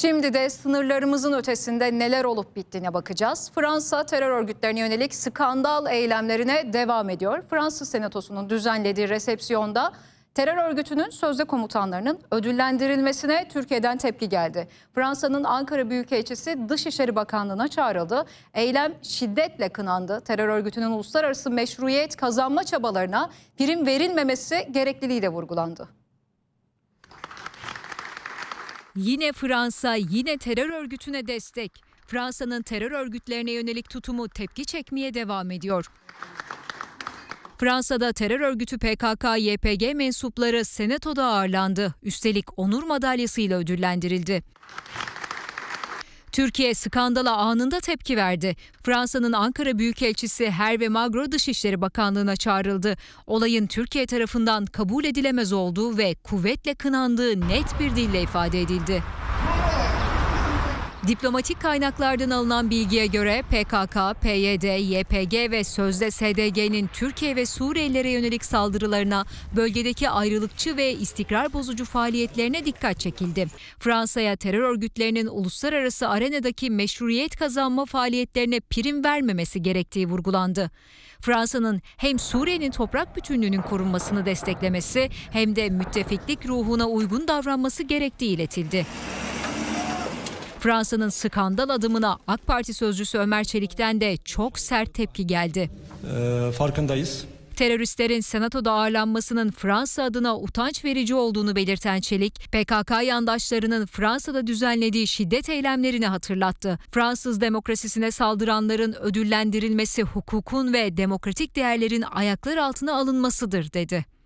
Şimdi de sınırlarımızın ötesinde neler olup bittiğine bakacağız. Fransa terör örgütlerine yönelik skandal eylemlerine devam ediyor. Fransız Senatosu'nun düzenlediği resepsiyonda terör örgütünün sözde komutanlarının ödüllendirilmesine Türkiye'den tepki geldi. Fransa'nın Ankara Büyükelçisi Dışişleri Bakanlığı'na çağrıldı. Eylem şiddetle kınandı. Terör örgütünün uluslararası meşruiyet kazanma çabalarına prim verilmemesi gerekliliği de vurgulandı. Yine Fransa, yine terör örgütüne destek. Fransa'nın terör örgütlerine yönelik tutumu tepki çekmeye devam ediyor. Fransa'da terör örgütü PKK-YPG mensupları senatoda ağırlandı. Üstelik onur madalyasıyla ödüllendirildi. Türkiye skandala anında tepki verdi. Fransa'nın Ankara Büyükelçisi Herve Magro Dışişleri Bakanlığı'na çağrıldı. Olayın Türkiye tarafından kabul edilemez olduğu ve kuvvetle kınandığı net bir dille ifade edildi. Diplomatik kaynaklardan alınan bilgiye göre PKK, PYD, YPG ve sözde SDG'nin Türkiye ve Suriyelilere yönelik saldırılarına, bölgedeki ayrılıkçı ve istikrar bozucu faaliyetlerine dikkat çekildi. Fransa'ya terör örgütlerinin uluslararası arenadaki meşruiyet kazanma faaliyetlerine prim vermemesi gerektiği vurgulandı. Fransa'nın hem Suriye'nin toprak bütünlüğünün korunmasını desteklemesi hem de müttefiklik ruhuna uygun davranması gerektiği iletildi. Fransa'nın skandal adımına AK Parti sözcüsü Ömer Çelik'ten de çok sert tepki geldi. Ee, farkındayız. Teröristlerin senatoda ağırlanmasının Fransa adına utanç verici olduğunu belirten Çelik, PKK yandaşlarının Fransa'da düzenlediği şiddet eylemlerini hatırlattı. Fransız demokrasisine saldıranların ödüllendirilmesi hukukun ve demokratik değerlerin ayaklar altına alınmasıdır dedi.